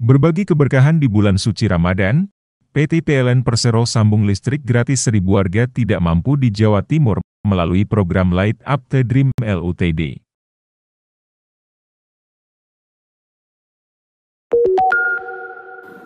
Berbagi keberkahan di bulan suci Ramadan, PT PLN Persero sambung listrik gratis seribu warga tidak mampu di Jawa Timur melalui program Light Up the Dream LUTD.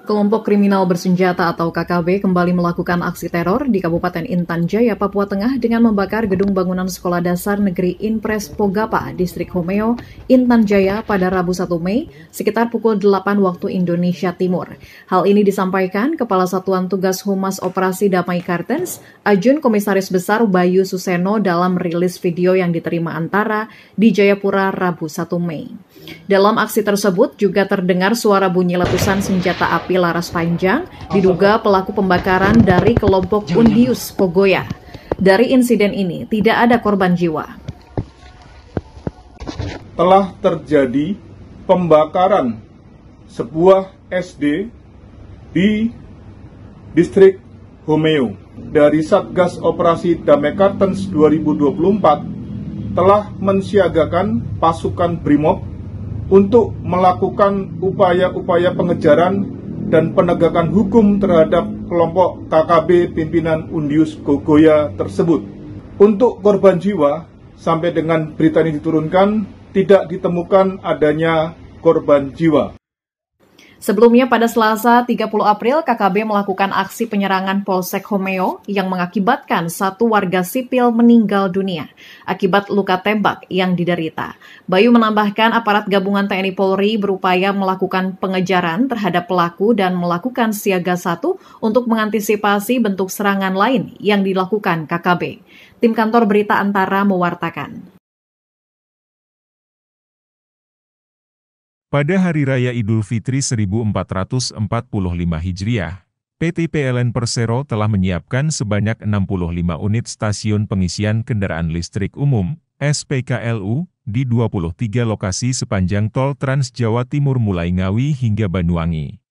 Kelompok kriminal bersenjata atau KKB kembali melakukan aksi teror di Kabupaten Intan Jaya, Papua Tengah dengan membakar gedung bangunan Sekolah Dasar Negeri Inpres Pogapa, Distrik Homeo, Intan Jaya pada Rabu 1 Mei sekitar pukul 8 waktu Indonesia Timur. Hal ini disampaikan Kepala Satuan Tugas Humas Operasi Damai Kartens, Ajun Komisaris Besar Bayu Suseno dalam rilis video yang diterima antara di Jayapura Rabu 1 Mei. Dalam aksi tersebut juga terdengar suara bunyi letusan senjata api api laras panjang diduga pelaku pembakaran dari kelompok Undius Pogoya. Dari insiden ini tidak ada korban jiwa. Telah terjadi pembakaran sebuah SD di distrik Homeo dari Satgas Operasi Damai Kartens 2024 telah mensiagakan pasukan BRIMOB untuk melakukan upaya-upaya pengejaran dan penegakan hukum terhadap kelompok KKB pimpinan Undius Gogoya tersebut. Untuk korban jiwa, sampai dengan berita ini diturunkan, tidak ditemukan adanya korban jiwa. Sebelumnya pada Selasa 30 April, KKB melakukan aksi penyerangan Polsek Homeo yang mengakibatkan satu warga sipil meninggal dunia akibat luka tembak yang diderita. Bayu menambahkan aparat gabungan TNI Polri berupaya melakukan pengejaran terhadap pelaku dan melakukan siaga satu untuk mengantisipasi bentuk serangan lain yang dilakukan KKB. Tim kantor berita Antara mewartakan. Pada Hari Raya Idul Fitri 1445 Hijriah, PT PLN Persero telah menyiapkan sebanyak 65 unit stasiun pengisian kendaraan listrik umum, SPKLU, di 23 lokasi sepanjang tol Trans Jawa Timur mulai Ngawi hingga Banyuwangi.